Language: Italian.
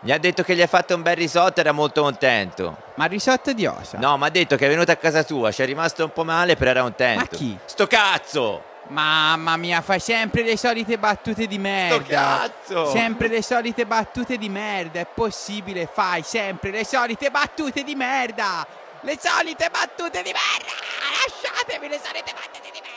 Mi ha detto che gli hai fatto un bel risotto, era molto contento. Ma risotto di osa? No, mi ha detto che è venuto a casa tua, ci è rimasto un po' male, però era contento. Ma chi? Sto cazzo! Mamma mia, fai sempre le solite battute di merda. Sto cazzo! Sempre le solite battute di merda, è possibile, fai sempre le solite battute di merda! Le solite battute di merda! Ah, lasciatemi le solite battute di merda!